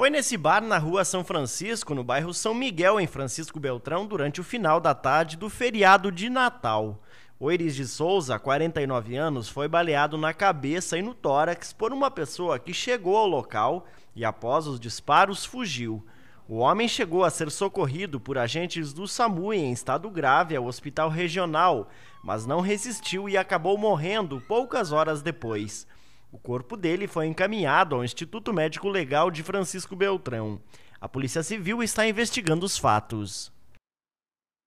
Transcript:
Foi nesse bar na rua São Francisco, no bairro São Miguel, em Francisco Beltrão, durante o final da tarde do feriado de Natal. Oires de Souza, 49 anos, foi baleado na cabeça e no tórax por uma pessoa que chegou ao local e, após os disparos, fugiu. O homem chegou a ser socorrido por agentes do SAMU em estado grave ao hospital regional, mas não resistiu e acabou morrendo poucas horas depois. O corpo dele foi encaminhado ao Instituto Médico Legal de Francisco Beltrão. A Polícia Civil está investigando os fatos.